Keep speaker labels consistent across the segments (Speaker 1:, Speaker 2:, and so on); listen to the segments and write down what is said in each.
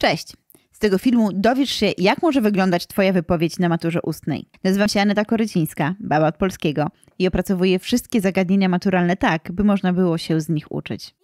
Speaker 1: Cześć! Z tego filmu dowiesz się, jak może wyglądać Twoja wypowiedź na maturze ustnej. Nazywam się Aneta Korycińska, baba od polskiego i opracowuję wszystkie zagadnienia maturalne tak, by można było się z nich uczyć.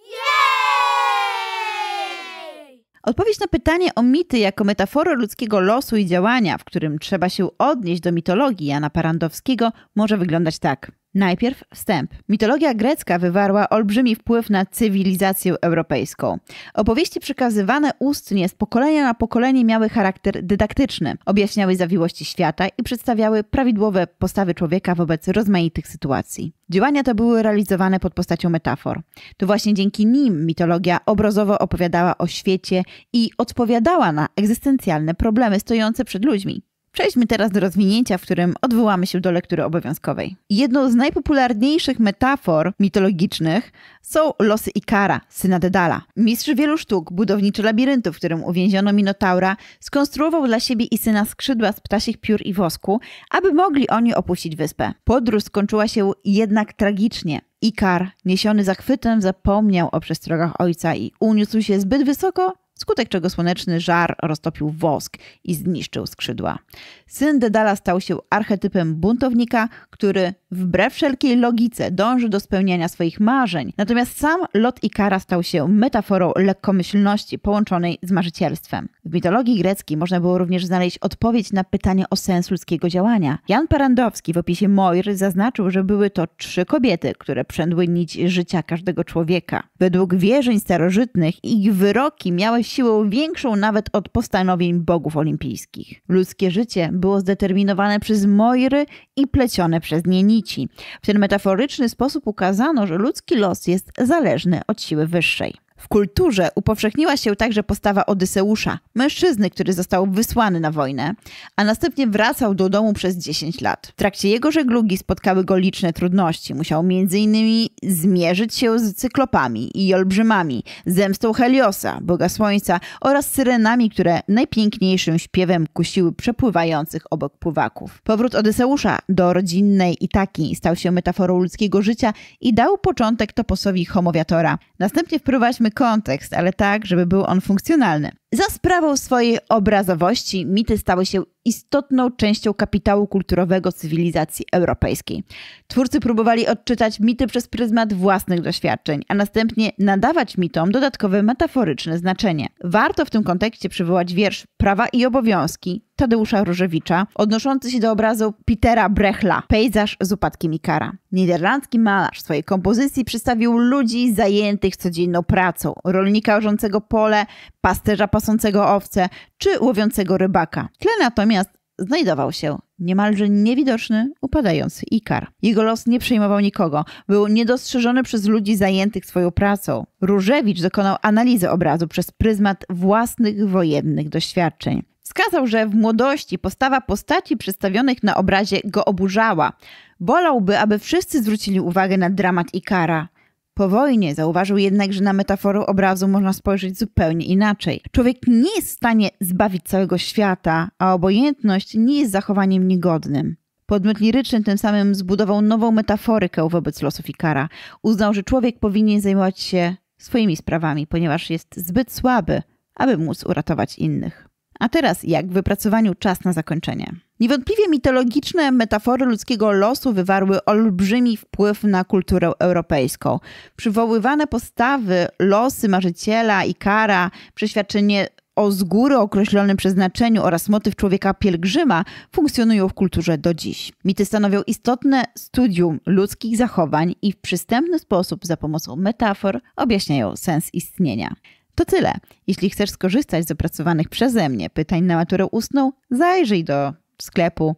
Speaker 1: Odpowiedź na pytanie o mity jako metaforę ludzkiego losu i działania, w którym trzeba się odnieść do mitologii Jana Parandowskiego, może wyglądać tak. Najpierw wstęp. Mitologia grecka wywarła olbrzymi wpływ na cywilizację europejską. Opowieści przekazywane ustnie z pokolenia na pokolenie miały charakter dydaktyczny, objaśniały zawiłości świata i przedstawiały prawidłowe postawy człowieka wobec rozmaitych sytuacji. Działania te były realizowane pod postacią metafor. To właśnie dzięki nim mitologia obrazowo opowiadała o świecie i odpowiadała na egzystencjalne problemy stojące przed ludźmi. Przejdźmy teraz do rozwinięcia, w którym odwołamy się do lektury obowiązkowej. Jedną z najpopularniejszych metafor mitologicznych są losy Ikara, syna Dedala. Mistrz wielu sztuk, budowniczy labiryntu, w którym uwięziono Minotaura, skonstruował dla siebie i syna skrzydła z ptasich piór i wosku, aby mogli oni opuścić wyspę. Podróż skończyła się jednak tragicznie. Ikar, niesiony zachwytem, zapomniał o przestrogach ojca i uniósł się zbyt wysoko, Skutek czego słoneczny żar roztopił wosk i zniszczył skrzydła. Syn Dedala stał się archetypem buntownika, który wbrew wszelkiej logice dąży do spełniania swoich marzeń. Natomiast sam Lot Ikara stał się metaforą lekkomyślności połączonej z marzycielstwem. W mitologii greckiej można było również znaleźć odpowiedź na pytanie o sens ludzkiego działania. Jan Parandowski w opisie Moir zaznaczył, że były to trzy kobiety, które przędły nić życia każdego człowieka. Według wierzeń starożytnych ich wyroki miały siłą większą nawet od postanowień bogów olimpijskich. Ludzkie życie było zdeterminowane przez mojry i plecione przez nie nici. W ten metaforyczny sposób ukazano, że ludzki los jest zależny od siły wyższej. W kulturze upowszechniła się także postawa Odyseusza, mężczyzny, który został wysłany na wojnę, a następnie wracał do domu przez 10 lat. W trakcie jego żeglugi spotkały go liczne trudności. Musiał m.in. zmierzyć się z cyklopami i olbrzymami, zemstą Heliosa, boga słońca oraz syrenami, które najpiękniejszym śpiewem kusiły przepływających obok pływaków. Powrót Odyseusza do rodzinnej Itaki stał się metaforą ludzkiego życia i dał początek toposowi homowiatora. Następnie wprowadził kontekst, ale tak, żeby był on funkcjonalny. Za sprawą swojej obrazowości mity stały się istotną częścią kapitału kulturowego cywilizacji europejskiej. Twórcy próbowali odczytać mity przez pryzmat własnych doświadczeń, a następnie nadawać mitom dodatkowe metaforyczne znaczenie. Warto w tym kontekście przywołać wiersz Prawa i obowiązki Tadeusza Różewicza, odnoszący się do obrazu Petera Brechla, pejzaż z upadkiem Ikara. Niderlandzki malarz w swojej kompozycji przedstawił ludzi zajętych codzienną pracą, rolnika orzącego pole, pasterza pasażerów, pasącego owce czy łowiącego rybaka. W tle natomiast znajdował się niemalże niewidoczny, upadający Ikar. Jego los nie przejmował nikogo, był niedostrzeżony przez ludzi zajętych swoją pracą. Różewicz dokonał analizy obrazu przez pryzmat własnych wojennych doświadczeń. Wskazał, że w młodości postawa postaci przedstawionych na obrazie go oburzała. Bolałby, aby wszyscy zwrócili uwagę na dramat Ikara. Po wojnie zauważył jednak, że na metaforę obrazu można spojrzeć zupełnie inaczej. Człowiek nie jest w stanie zbawić całego świata, a obojętność nie jest zachowaniem niegodnym. Podmiot liryczny tym samym zbudował nową metaforykę wobec losów Ikara. Uznał, że człowiek powinien zajmować się swoimi sprawami, ponieważ jest zbyt słaby, aby móc uratować innych. A teraz jak w wypracowaniu czas na zakończenie. Niewątpliwie mitologiczne metafory ludzkiego losu wywarły olbrzymi wpływ na kulturę europejską. Przywoływane postawy, losy marzyciela i kara, przeświadczenie o z góry określonym przeznaczeniu oraz motyw człowieka pielgrzyma funkcjonują w kulturze do dziś. Mity stanowią istotne studium ludzkich zachowań i w przystępny sposób za pomocą metafor objaśniają sens istnienia. To tyle. Jeśli chcesz skorzystać z opracowanych przeze mnie pytań na maturę ustną, zajrzyj do sklepu,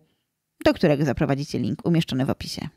Speaker 1: do którego zaprowadzicie link umieszczony w opisie.